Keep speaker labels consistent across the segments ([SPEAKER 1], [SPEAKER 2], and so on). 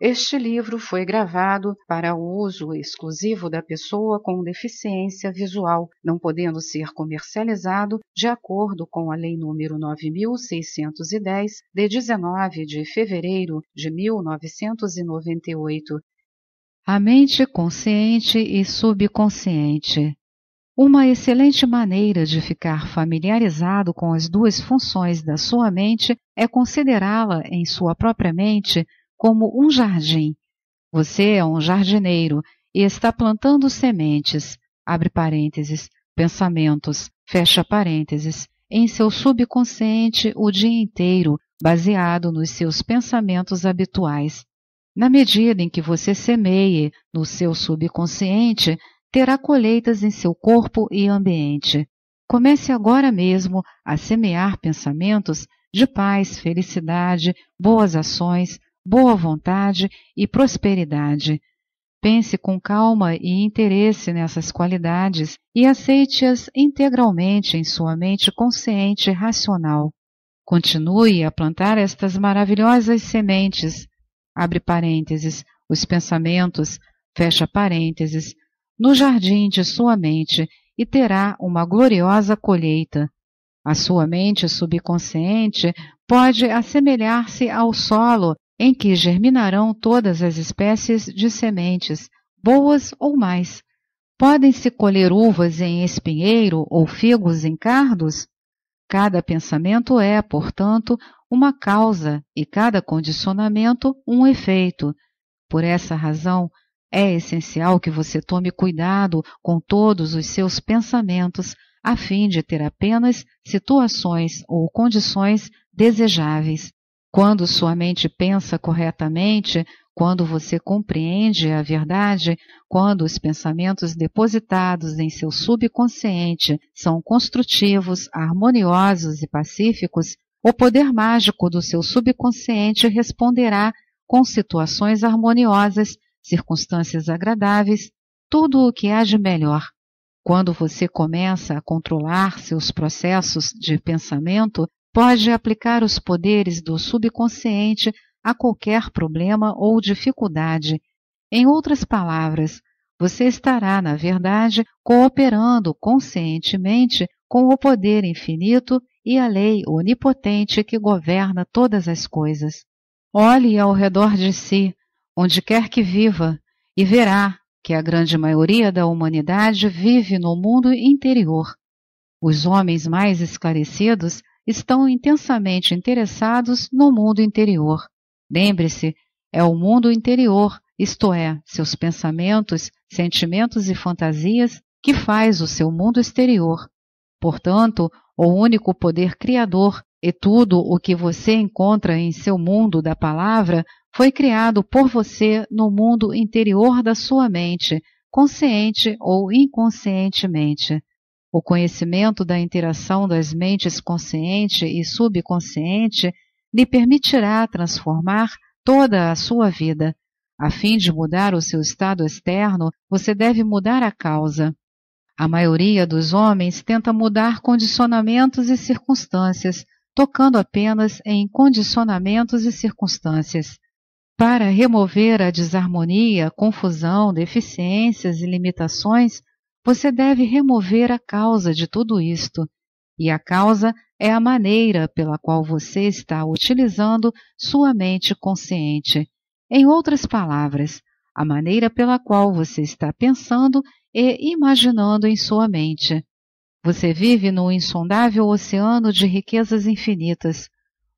[SPEAKER 1] Este livro foi gravado para uso exclusivo da pessoa com deficiência visual, não podendo ser comercializado de acordo com a Lei nº 9610 de 19 de fevereiro de 1998. A mente consciente e subconsciente. Uma excelente maneira de ficar familiarizado com as duas funções da sua mente é considerá-la em sua própria mente como um jardim. Você é um jardineiro e está plantando sementes, abre parênteses, pensamentos, fecha parênteses, em seu subconsciente o dia inteiro, baseado nos seus pensamentos habituais. Na medida em que você semeie no seu subconsciente, terá colheitas em seu corpo e ambiente. Comece agora mesmo a semear pensamentos de paz, felicidade, boas ações, boa vontade e prosperidade. Pense com calma e interesse nessas qualidades e aceite-as integralmente em sua mente consciente e racional. Continue a plantar estas maravilhosas sementes, abre parênteses, os pensamentos, fecha parênteses, no jardim de sua mente e terá uma gloriosa colheita. A sua mente subconsciente pode assemelhar-se ao solo em que germinarão todas as espécies de sementes, boas ou mais. Podem-se colher uvas em espinheiro ou figos em cardos? Cada pensamento é, portanto, uma causa e cada condicionamento um efeito. Por essa razão, é essencial que você tome cuidado com todos os seus pensamentos, a fim de ter apenas situações ou condições desejáveis. Quando sua mente pensa corretamente, quando você compreende a verdade, quando os pensamentos depositados em seu subconsciente são construtivos, harmoniosos e pacíficos, o poder mágico do seu subconsciente responderá com situações harmoniosas, circunstâncias agradáveis, tudo o que há de melhor. Quando você começa a controlar seus processos de pensamento, pode aplicar os poderes do subconsciente a qualquer problema ou dificuldade. Em outras palavras, você estará, na verdade, cooperando conscientemente com o poder infinito e a lei onipotente que governa todas as coisas. Olhe ao redor de si, onde quer que viva, e verá que a grande maioria da humanidade vive no mundo interior. Os homens mais esclarecidos estão intensamente interessados no mundo interior. Lembre-se, é o mundo interior, isto é, seus pensamentos, sentimentos e fantasias, que faz o seu mundo exterior. Portanto, o único poder criador e tudo o que você encontra em seu mundo da palavra foi criado por você no mundo interior da sua mente, consciente ou inconscientemente. O conhecimento da interação das mentes consciente e subconsciente lhe permitirá transformar toda a sua vida. A fim de mudar o seu estado externo, você deve mudar a causa. A maioria dos homens tenta mudar condicionamentos e circunstâncias, tocando apenas em condicionamentos e circunstâncias. Para remover a desarmonia, confusão, deficiências e limitações, você deve remover a causa de tudo isto, e a causa é a maneira pela qual você está utilizando sua mente consciente. Em outras palavras, a maneira pela qual você está pensando e imaginando em sua mente. Você vive num insondável oceano de riquezas infinitas.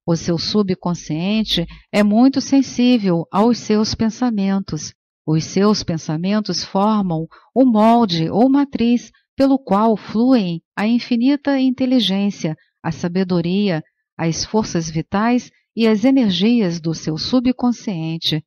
[SPEAKER 1] O seu subconsciente é muito sensível aos seus pensamentos os seus pensamentos formam o molde ou matriz pelo qual fluem a infinita inteligência, a sabedoria, as forças vitais e as energias do seu subconsciente.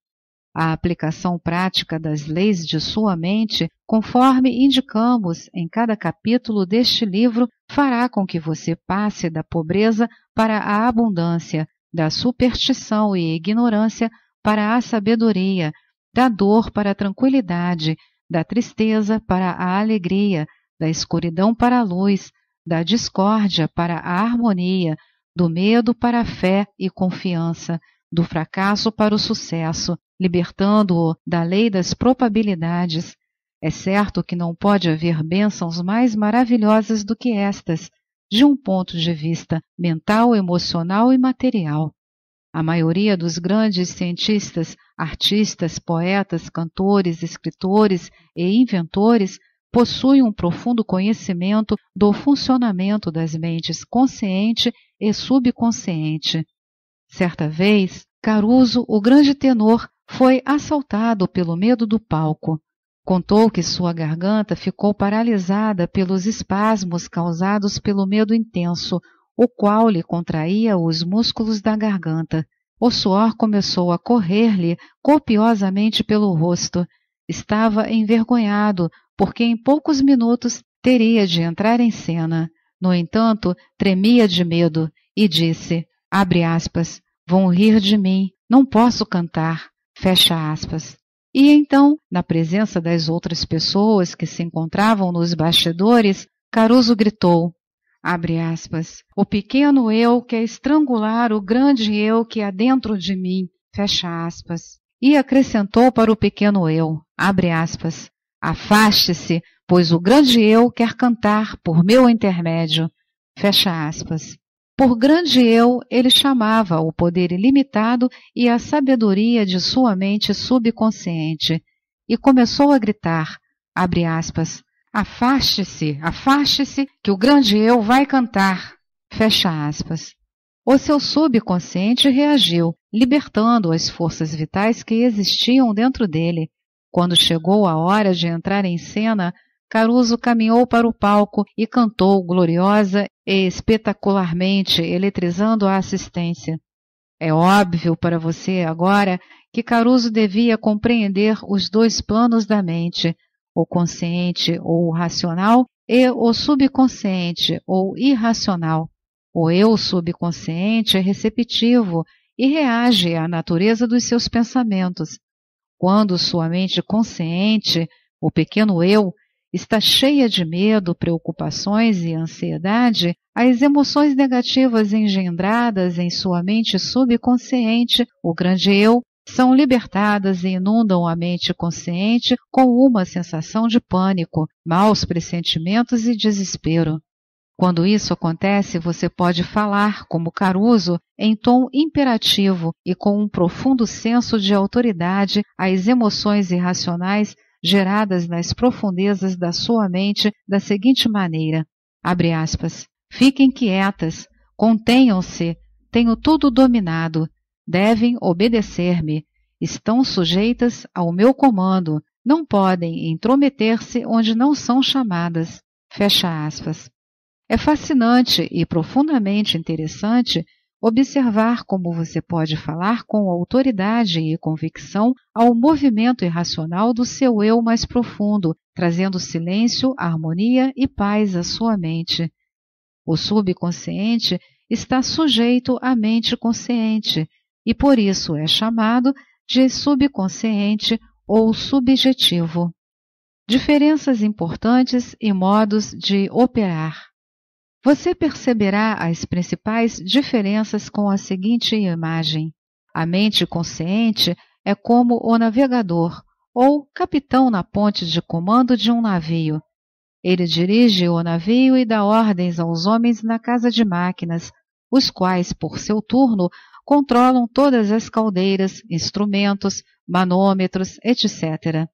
[SPEAKER 1] A aplicação prática das leis de sua mente, conforme indicamos em cada capítulo deste livro, fará com que você passe da pobreza para a abundância, da superstição e ignorância para a sabedoria, da dor para a tranquilidade, da tristeza para a alegria, da escuridão para a luz, da discórdia para a harmonia, do medo para a fé e confiança, do fracasso para o sucesso, libertando-o da lei das probabilidades. É certo que não pode haver bênçãos mais maravilhosas do que estas, de um ponto de vista mental, emocional e material. A maioria dos grandes cientistas, artistas, poetas, cantores, escritores e inventores possui um profundo conhecimento do funcionamento das mentes consciente e subconsciente. Certa vez, Caruso, o grande tenor, foi assaltado pelo medo do palco. Contou que sua garganta ficou paralisada pelos espasmos causados pelo medo intenso, o qual lhe contraía os músculos da garganta. O suor começou a correr-lhe copiosamente pelo rosto. Estava envergonhado, porque em poucos minutos teria de entrar em cena. No entanto, tremia de medo e disse: abre aspas, vão rir de mim, não posso cantar, fecha aspas. E então, na presença das outras pessoas que se encontravam nos bastidores, Caruso gritou: Abre aspas. O pequeno eu quer estrangular o grande eu que há dentro de mim. Fecha aspas. E acrescentou para o pequeno eu. Abre aspas. Afaste-se, pois o grande eu quer cantar por meu intermédio. Fecha aspas. Por grande eu, ele chamava o poder ilimitado e a sabedoria de sua mente subconsciente, e começou a gritar, abre aspas, Afaste-se, afaste-se, que o grande eu vai cantar. Fecha aspas. O seu subconsciente reagiu, libertando as forças vitais que existiam dentro dele. Quando chegou a hora de entrar em cena, Caruso caminhou para o palco e cantou gloriosa e espetacularmente, eletrizando a assistência. É óbvio para você agora que Caruso devia compreender os dois planos da mente, o consciente ou racional, e o subconsciente ou irracional. O eu subconsciente é receptivo e reage à natureza dos seus pensamentos. Quando sua mente consciente, o pequeno eu, está cheia de medo, preocupações e ansiedade, as emoções negativas engendradas em sua mente subconsciente, o grande eu, são libertadas e inundam a mente consciente com uma sensação de pânico, maus pressentimentos e desespero. Quando isso acontece, você pode falar, como Caruso, em tom imperativo e com um profundo senso de autoridade às emoções irracionais geradas nas profundezas da sua mente da seguinte maneira: abre aspas. Fiquem quietas, contenham-se, tenho tudo dominado, devem obedecer-me, estão sujeitas ao meu comando, não podem intrometer-se onde não são chamadas. Fecha aspas. É fascinante e profundamente interessante observar como você pode falar com autoridade e convicção ao movimento irracional do seu eu mais profundo, trazendo silêncio, harmonia e paz à sua mente. O subconsciente está sujeito à mente consciente, e por isso é chamado de subconsciente ou subjetivo. Diferenças importantes e modos de operar. Você perceberá as principais diferenças com a seguinte imagem. A mente consciente é como o navegador ou capitão na ponte de comando de um navio. Ele dirige o navio e dá ordens aos homens na casa de máquinas, os quais, por seu turno, controlam todas as caldeiras, instrumentos, manômetros, etc.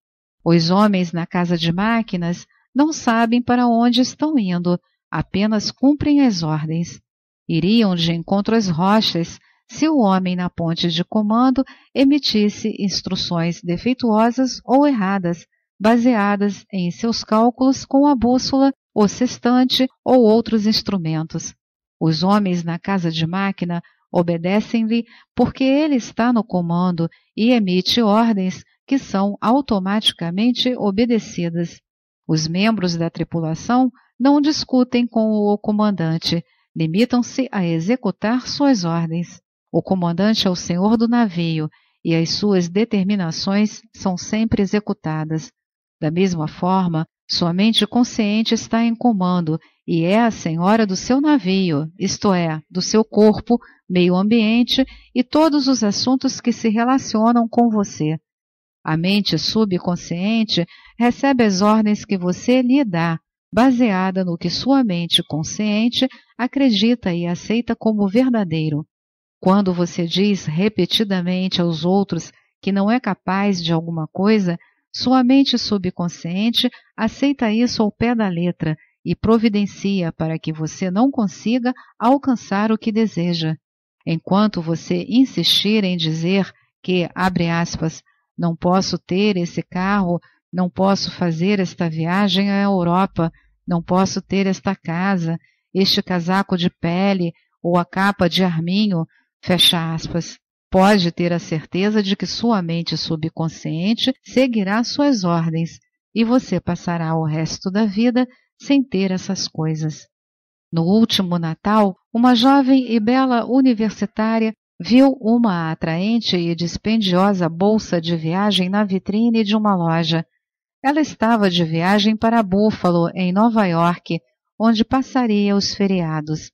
[SPEAKER 1] Os homens na casa de máquinas não sabem para onde estão indo, apenas cumprem as ordens. Iriam de encontro às rochas se o homem na ponte de comando emitisse instruções defeituosas ou erradas, baseadas em seus cálculos com a bússola, o sextante ou outros instrumentos. Os homens na casa de máquina Obedecem-lhe porque ele está no comando e emite ordens que são automaticamente obedecidas. Os membros da tripulação não discutem com o comandante, limitam-se a executar suas ordens. O comandante é o senhor do navio e as suas determinações são sempre executadas. Da mesma forma, sua mente consciente está em comando e é a senhora do seu navio, isto é, do seu corpo, meio ambiente e todos os assuntos que se relacionam com você. A mente subconsciente recebe as ordens que você lhe dá, baseada no que sua mente consciente acredita e aceita como verdadeiro. Quando você diz repetidamente aos outros que não é capaz de alguma coisa, sua mente subconsciente aceita isso ao pé da letra e providencia para que você não consiga alcançar o que deseja, enquanto você insistir em dizer que, abre aspas, não posso ter esse carro, não posso fazer esta viagem à Europa, não posso ter esta casa, este casaco de pele ou a capa de arminho, fecha aspas. Pode ter a certeza de que sua mente subconsciente seguirá suas ordens e você passará o resto da vida sem ter essas coisas. No último Natal, uma jovem e bela universitária viu uma atraente e dispendiosa bolsa de viagem na vitrine de uma loja. Ela estava de viagem para Buffalo, em Nova York, onde passaria os feriados.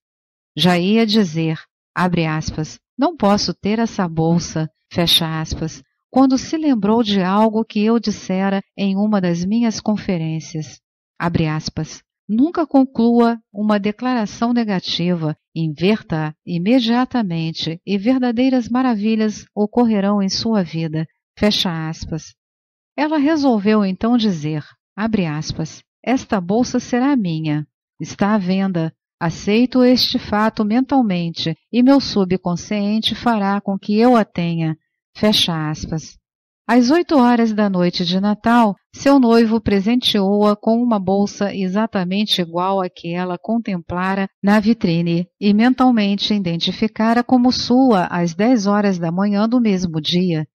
[SPEAKER 1] Já ia dizer, abre aspas, não posso ter essa bolsa, fecha aspas, quando se lembrou de algo que eu dissera em uma das minhas conferências. Abre aspas. Nunca conclua uma declaração negativa, inverta-a imediatamente e verdadeiras maravilhas ocorrerão em sua vida. Fecha aspas. Ela resolveu então dizer, abre aspas, esta bolsa será minha, está à venda, aceito este fato mentalmente e meu subconsciente fará com que eu a tenha. Fecha aspas. Às oito horas da noite de Natal, seu noivo presenteou-a com uma bolsa exatamente igual à que ela contemplara na vitrine e mentalmente identificara como sua às dez horas da manhã do mesmo dia.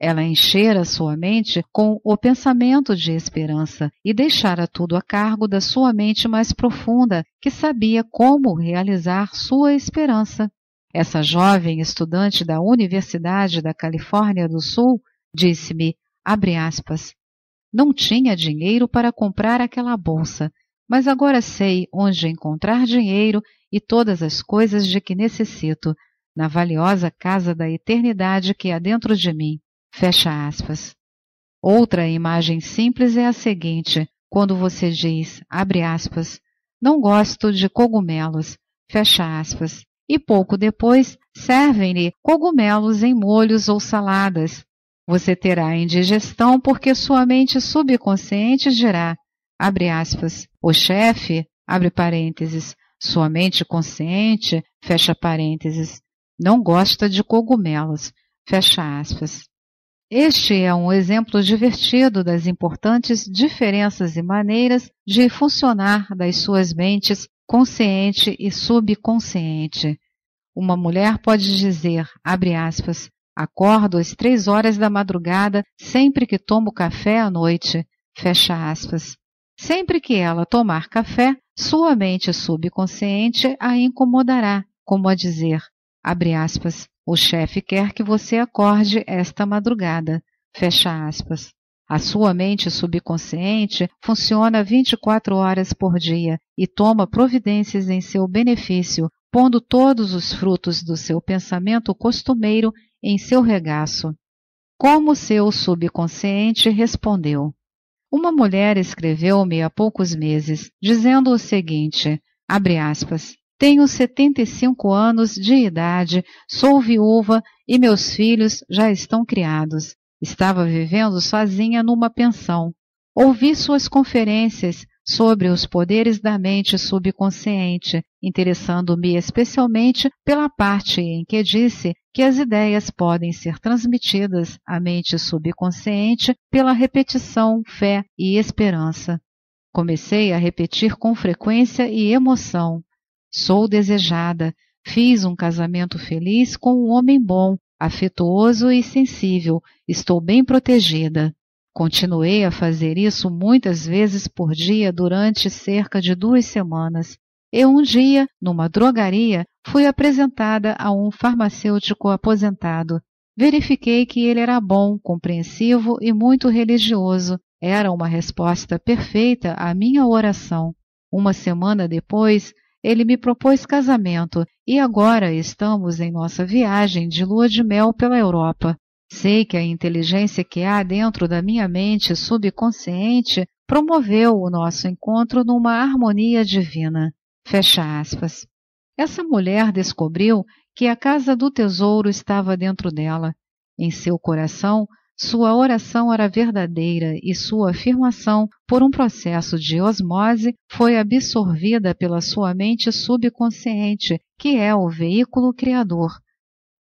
[SPEAKER 1] Ela enchera sua mente com o pensamento de esperança e deixara tudo a cargo da sua mente mais profunda, que sabia como realizar sua esperança. Essa jovem estudante da Universidade da Califórnia do Sul Disse-me, abre aspas, não tinha dinheiro para comprar aquela bolsa, mas agora sei onde encontrar dinheiro e todas as coisas de que necessito, na valiosa casa da eternidade que há dentro de mim. Fecha aspas. Outra imagem simples é a seguinte, quando você diz, abre aspas, não gosto de cogumelos, fecha aspas, e pouco depois servem-lhe cogumelos em molhos ou saladas, você terá indigestão porque sua mente subconsciente dirá, abre aspas, o chefe, abre parênteses, sua mente consciente, fecha parênteses, não gosta de cogumelos, fecha aspas. Este é um exemplo divertido das importantes diferenças e maneiras de funcionar das suas mentes consciente e subconsciente. Uma mulher pode dizer, abre aspas, Acordo às três horas da madrugada sempre que tomo café à noite. Fecha aspas. Sempre que ela tomar café, sua mente subconsciente a incomodará, como a dizer, abre aspas, o chefe quer que você acorde esta madrugada, fecha aspas. A sua mente subconsciente funciona 24 horas por dia e toma providências em seu benefício, pondo todos os frutos do seu pensamento costumeiro em seu regaço. Como seu subconsciente respondeu. Uma mulher escreveu-me há poucos meses, dizendo o seguinte: abre aspas, tenho 75 anos de idade, sou viúva e meus filhos já estão criados. Estava vivendo sozinha numa pensão. Ouvi suas conferências sobre os poderes da mente subconsciente, interessando-me especialmente pela parte em que disse que as ideias podem ser transmitidas à mente subconsciente pela repetição, fé e esperança. Comecei a repetir com frequência e emoção: Sou desejada, fiz um casamento feliz com um homem bom, afetuoso e sensível, estou bem protegida. Continuei a fazer isso muitas vezes por dia durante cerca de duas semanas. E um dia, numa drogaria, fui apresentada a um farmacêutico aposentado. Verifiquei que ele era bom, compreensivo e muito religioso. Era uma resposta perfeita à minha oração. Uma semana depois, ele me propôs casamento e agora estamos em nossa viagem de lua de mel pela Europa. Sei que a inteligência que há dentro da minha mente subconsciente promoveu o nosso encontro numa harmonia divina. Fecha aspas. Essa mulher descobriu que a casa do tesouro estava dentro dela. Em seu coração, sua oração era verdadeira e sua afirmação, por um processo de osmose, foi absorvida pela sua mente subconsciente, que é o veículo criador.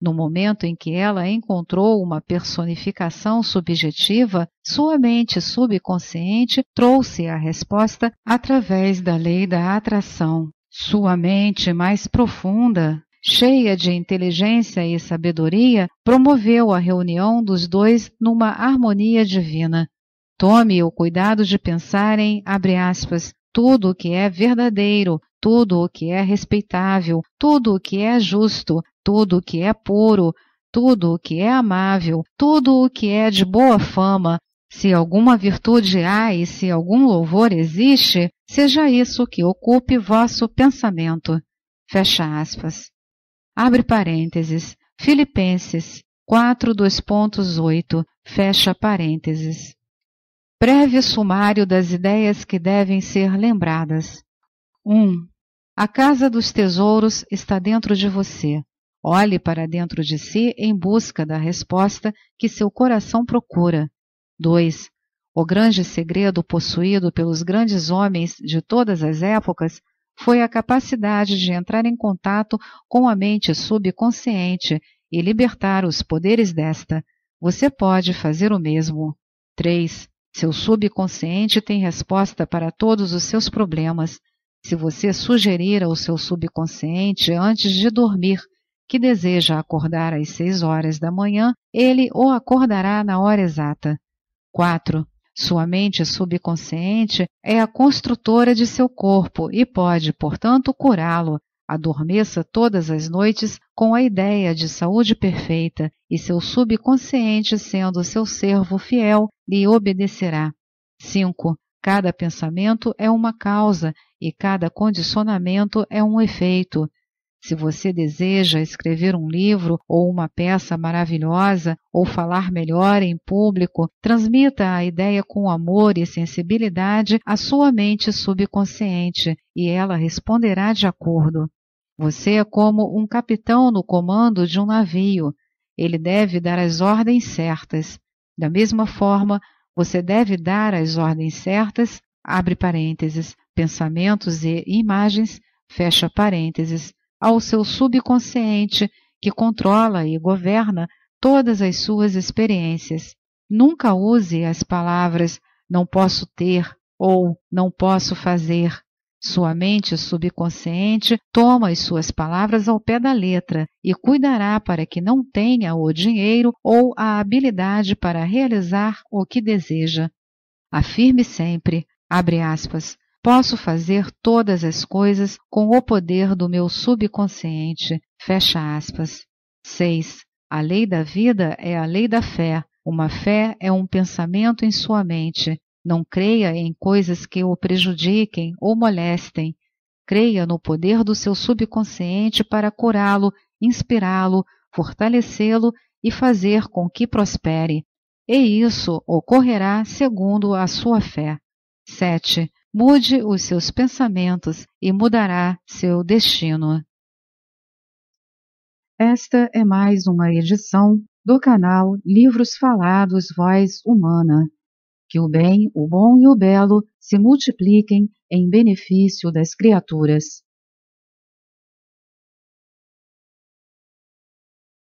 [SPEAKER 1] No momento em que ela encontrou uma personificação subjetiva, sua mente subconsciente trouxe a resposta através da lei da atração. Sua mente mais profunda, cheia de inteligência e sabedoria, promoveu a reunião dos dois numa harmonia divina. Tome o cuidado de pensar em, aspas, tudo o que é verdadeiro, tudo o que é respeitável, tudo o que é justo, tudo o que é puro, tudo o que é amável, tudo o que é de boa fama, se alguma virtude há e se algum louvor existe, seja isso que ocupe vosso pensamento. Fecha aspas. Abre parênteses. Filipenses 4:2.8. Fecha parênteses. Breve sumário das ideias que devem ser lembradas. 1. Um, a casa dos tesouros está dentro de você. Olhe para dentro de si em busca da resposta que seu coração procura. 2. O grande segredo possuído pelos grandes homens de todas as épocas foi a capacidade de entrar em contato com a mente subconsciente e libertar os poderes desta. Você pode fazer o mesmo. 3. Seu subconsciente tem resposta para todos os seus problemas. Se você sugerir ao seu subconsciente antes de dormir que deseja acordar às 6 horas da manhã, ele o acordará na hora exata. 4. Sua mente subconsciente é a construtora de seu corpo e pode, portanto, curá-lo. Adormeça todas as noites com a ideia de saúde perfeita e seu subconsciente, sendo seu servo fiel, lhe obedecerá. 5. Cada pensamento é uma causa e cada condicionamento é um efeito. Se você deseja escrever um livro ou uma peça maravilhosa ou falar melhor em público, transmita a ideia com amor e sensibilidade à sua mente subconsciente e ela responderá de acordo. Você é como um capitão no comando de um navio. Ele deve dar as ordens certas. Da mesma forma, você deve dar as ordens certas, abre parênteses, pensamentos e imagens, fecha parênteses, ao seu subconsciente, que controla e governa todas as suas experiências. Nunca use as palavras não posso ter ou não posso fazer sua mente subconsciente toma as suas palavras ao pé da letra e cuidará para que não tenha o dinheiro ou a habilidade para realizar o que deseja. Afirme sempre, abre aspas, posso fazer todas as coisas com o poder do meu subconsciente, fecha aspas. 6. A lei da vida é a lei da fé. Uma fé é um pensamento em sua mente. Não creia em coisas que o prejudiquem ou molestem. Creia no poder do seu subconsciente para curá-lo, inspirá-lo, fortalecê-lo e fazer com que prospere. E isso ocorrerá segundo a sua fé. 7. Mude os seus pensamentos e mudará seu destino. Esta é mais uma edição do canal Livros Falados Voz Humana que o bem, o bom e o belo se multipliquem em benefício das criaturas.